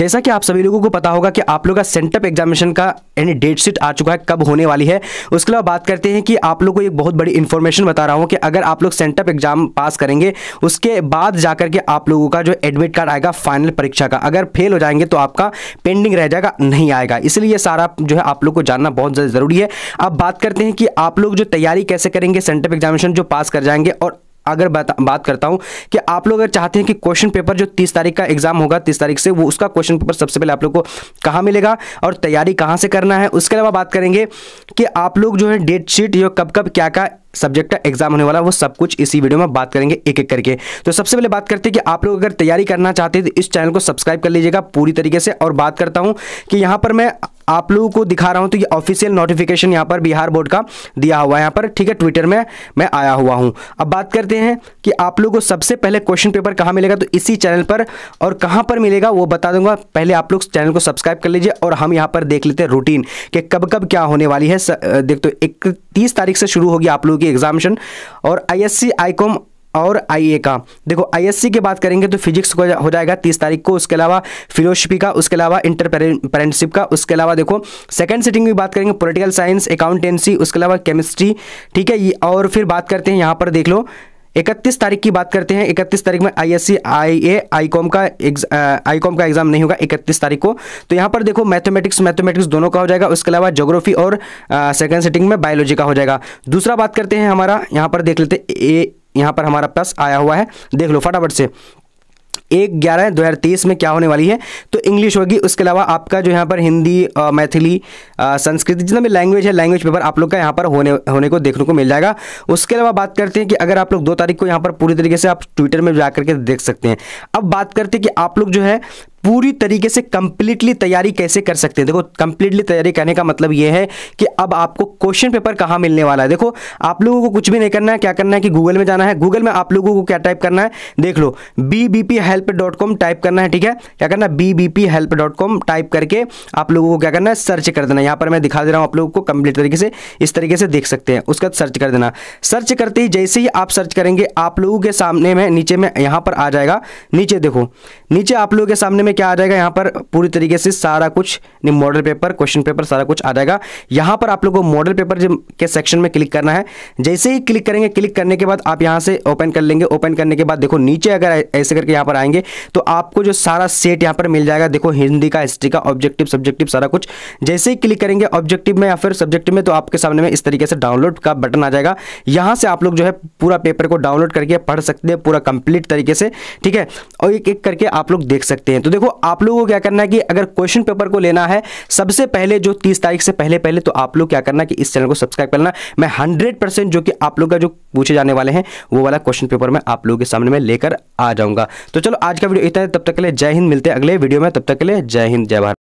जैसा कि आप सभी लोगों को पता होगा कि आप लोग का सेंटअप एग्जामिनेशन का यानी डेट शीट आ चुका है कब होने वाली है उसके अलावा बात करते हैं कि आप लोग को एक बहुत बड़ी इन्फॉर्मेशन बता रहा हूँ कि अगर आप लोग सेंटअप एग्जाम पास करेंगे उसके बाद जाकर के आप लोगों का जो एडमिट कार्ड आएगा फाइनल परीक्षा का अगर फेल हो जाएंगे तो आपका पेंडिंग रह जाएगा नहीं आएगा इसलिए सारा जो है आप लोग को जानना बहुत ज़रूरी है अब बात करते हैं कि आप लोग जो तैयारी कैसे करेंगे सेंटअप एग्जामिनेशन जो पास कर जाएंगे और अगर बात, करता हूँ कि आप लोग अगर चाहते हैं कि क्वेश्चन पेपर जो तीस तारीख का एग्जाम होगा तीस तारीख से वो उसका क्वेश्चन पेपर सबसे पहले आप लोग को कहाँ मिलेगा और तैयारी कहाँ से करना है उसके अलावा बात करेंगे कि आप लोग जो है डेट शीट कब कब क्या क्या सब्जेक्ट का एग्जाम होने वाला वो सब कुछ इसी वीडियो में बात करेंगे एक एक करके तो सबसे पहले बात करते हैं कि आप लोग अगर तैयारी करना चाहते हैं तो इस चैनल को सब्सक्राइब कर लीजिएगा पूरी तरीके से और बात करता हूँ कि यहाँ पर मैं आप लोगों को दिखा रहा हूँ तो ये ऑफिशियल नोटिफिकेशन यहाँ पर बिहार बोर्ड का दिया हुआ है यहां पर ठीक है ट्विटर में मैं आया हुआ हूं अब बात करते हैं कि आप लोगों को सबसे पहले क्वेश्चन पेपर कहाँ मिलेगा तो इसी चैनल पर और कहाँ पर मिलेगा वो बता दूंगा पहले आप लोग चैनल को सब्सक्राइब कर लीजिए और हम यहाँ पर देख लेते हैं रूटीन कि कब कब क्या होने वाली है देख तो एक तीस तारीख से शुरू होगी आप लोगों की एग्जामिशन और आई एस सी आईकॉम और आईए का देखो आईएससी की बात करेंगे तो फिजिक्स को हो जाएगा तीस तारीख को उसके अलावा फिलोशिपी का उसके अलावा इंटरपेरेंटशिप का उसके अलावा देखो सेकंड सिटिंग की बात करेंगे पॉलिटिकल साइंस अकाउंटेंसी उसके अलावा केमिस्ट्री ठीक है और फिर बात करते हैं यहाँ पर देख लो इकतीस तारीख की बात करते हैं इकतीस तारीख में I S C I A आईकॉम का आईकॉम का एग्जाम नहीं होगा इकतीस तारीख को तो यहाँ पर देखो मैथमेटिक्स मैथमेटिक्स दोनों का हो जाएगा उसके अलावा जोग्राफी और सेकंड सेटिंग में बायोलॉजी का हो जाएगा दूसरा बात करते हैं हमारा यहाँ पर देख लेते ए यहाँ पर हमारा प्लस आया हुआ है देख लो फटाफट से एक ग्यारह दो हज़ार तेईस में क्या होने वाली है तो इंग्लिश होगी उसके अलावा आपका जो यहाँ पर हिंदी मैथिली संस्कृत जितना भी लैंग्वेज है लैंग्वेज पेपर आप लोग का यहाँ पर होने होने को देखने को मिल जाएगा उसके अलावा बात करते हैं कि अगर आप लोग दो तारीख को यहाँ पर पूरी तरीके से आप ट्विटर में जा करके देख सकते हैं अब बात करते हैं कि आप लोग जो है पूरी तरीके से कंप्लीटली तैयारी कैसे कर सकते हैं देखो कंप्लीटली तैयारी करने का मतलब यह है कि अब आपको क्वेश्चन पेपर कहाँ मिलने वाला है देखो आप लोगों को कुछ भी नहीं करना है क्या करना है कि गूगल में जाना है गूगल में आप लोगों को क्या टाइप करना है देख लो B B P help dot com type करना है ठीक है क्या करना है B B P help dot com type करके आप लोगों को क्या करना है सर्च कर देना यहाँ पर मैं दिखा दे रहा हूँ आप लोगों को कंप्लीट तरीके से इस तरीके से देख सकते हैं उसका सर्च कर देना सर्च करते ही जैसे ही आप सर्च करेंगे आप लोगों के सामने में नीचे में यहाँ पर आ जाएगा नीचे देखो नीचे आप लोगों के सामने में में क्या आ जाएगा यहाँ पर पूरी तरीके से सारा कुछ मॉडल पेपर क्वेश्चन पेपर सारा कुछ आ जाएगा यहाँ पर आप लोग को मॉडल पेपर के सेक्शन में क्लिक करना है जैसे ही क्लिक करेंगे क्लिक करने के बाद आप यहाँ से ओपन कर लेंगे ओपन करने के बाद देखो नीचे अगर ऐसे करके यहाँ पर आएंगे तो आपको जो सारा सेट यहाँ पर मिल जाएगा देखो हिंदी का हिस्ट्री का ऑब्जेक्टिव सब्जेक्टिव सारा कुछ जैसे ही क्लिक करेंगे ऑब्जेक्टिव में या फिर सब्जेक्टिव में तो आपके सामने में इस तरीके से डाउनलोड का बटन आ जाएगा यहाँ से आप लोग जो है पूरा पेपर को डाउनलोड करके पढ़ सकते हैं पूरा कंप्लीट तरीके से ठीक है और एक एक करके आप लोग देख सकते हैं तो देखो देखो आप लोगों को क्या करना है कि अगर क्वेश्चन पेपर को लेना है सबसे पहले जो तीस तारीख से पहले पहले तो आप लोग क्या करना कि इस चैनल को सब्सक्राइब करना मैं हंड्रेड जो कि आप लोग का जो पूछे जाने वाले हैं वो वाला क्वेश्चन पेपर मैं आप लोगों के सामने में लेकर आ जाऊंगा तो चलो आज का वीडियो इतना है तब तक के लिए जय हिंद मिलते हैं अगले वीडियो में तब तक के लिए जय हिंद जय भारत